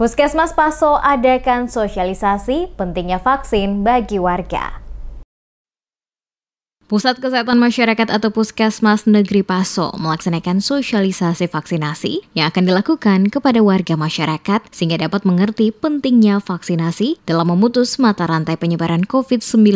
Puskesmas Paso adakan sosialisasi pentingnya vaksin bagi warga. Pusat Kesehatan Masyarakat atau Puskesmas Negeri Paso melaksanakan sosialisasi vaksinasi yang akan dilakukan kepada warga masyarakat sehingga dapat mengerti pentingnya vaksinasi dalam memutus mata rantai penyebaran COVID-19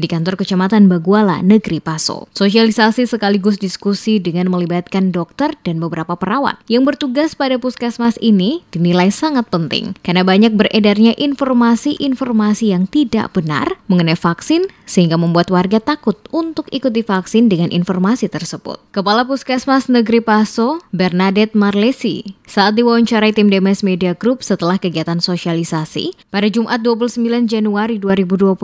di kantor Kecamatan Baguala, Negeri Paso. Sosialisasi sekaligus diskusi dengan melibatkan dokter dan beberapa perawat yang bertugas pada puskesmas ini dinilai sangat penting karena banyak beredarnya informasi-informasi yang tidak benar mengenai vaksin sehingga membuat warga takut untuk untuk ikut divaksin dengan informasi tersebut. Kepala Puskesmas Negeri Paso, Bernadette Marlesi, saat diwawancarai tim Demes Media Group setelah kegiatan sosialisasi pada Jumat 29 Januari 2021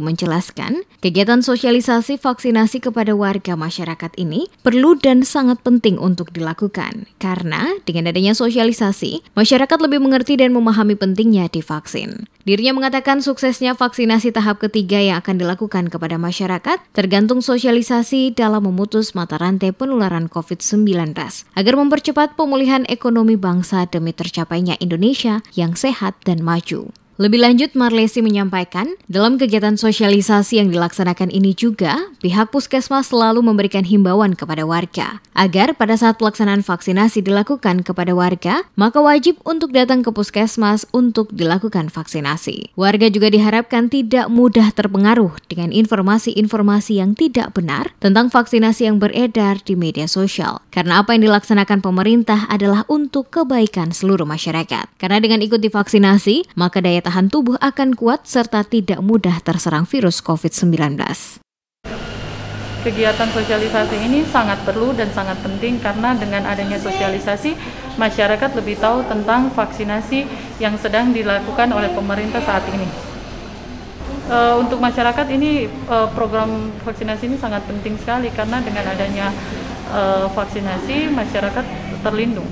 menjelaskan, kegiatan sosialisasi vaksinasi kepada warga masyarakat ini perlu dan sangat penting untuk dilakukan karena dengan adanya sosialisasi, masyarakat lebih mengerti dan memahami pentingnya divaksin. Dirinya mengatakan suksesnya vaksinasi tahap ketiga yang akan dilakukan kepada masyarakat tergantung tergantung sosialisasi dalam memutus mata rantai penularan COVID-19 agar mempercepat pemulihan ekonomi bangsa demi tercapainya Indonesia yang sehat dan maju. Lebih lanjut, Marlesi menyampaikan, dalam kegiatan sosialisasi yang dilaksanakan ini juga, pihak puskesmas selalu memberikan himbauan kepada warga, agar pada saat pelaksanaan vaksinasi dilakukan kepada warga, maka wajib untuk datang ke puskesmas untuk dilakukan vaksinasi. Warga juga diharapkan tidak mudah terpengaruh dengan informasi-informasi yang tidak benar tentang vaksinasi yang beredar di media sosial, karena apa yang dilaksanakan pemerintah adalah untuk kebaikan seluruh masyarakat. Karena dengan ikut divaksinasi, maka daya tahan tubuh akan kuat serta tidak mudah terserang virus COVID-19. Kegiatan sosialisasi ini sangat perlu dan sangat penting karena dengan adanya sosialisasi masyarakat lebih tahu tentang vaksinasi yang sedang dilakukan oleh pemerintah saat ini. E, untuk masyarakat ini e, program vaksinasi ini sangat penting sekali karena dengan adanya e, vaksinasi masyarakat terlindung.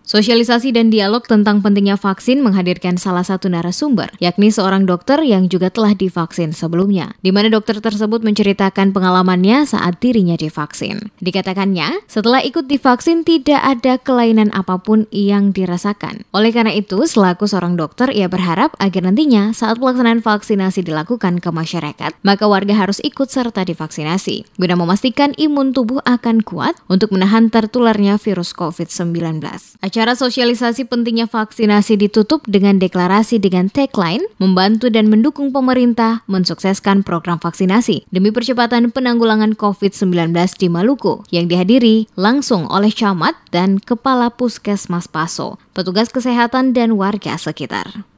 Sosialisasi dan dialog tentang pentingnya vaksin menghadirkan salah satu narasumber, yakni seorang dokter yang juga telah divaksin sebelumnya, di mana dokter tersebut menceritakan pengalamannya saat dirinya divaksin. Dikatakannya, setelah ikut divaksin tidak ada kelainan apapun yang dirasakan. Oleh karena itu, selaku seorang dokter, ia berharap agar nantinya saat pelaksanaan vaksinasi dilakukan ke masyarakat, maka warga harus ikut serta divaksinasi, guna memastikan imun tubuh akan kuat untuk menahan tertularnya virus COVID-19. Acara Acara sosialisasi pentingnya vaksinasi ditutup dengan deklarasi dengan tagline membantu dan mendukung pemerintah mensukseskan program vaksinasi demi percepatan penanggulangan COVID-19 di Maluku yang dihadiri langsung oleh camat dan kepala puskesmas Paso, petugas kesehatan dan warga sekitar.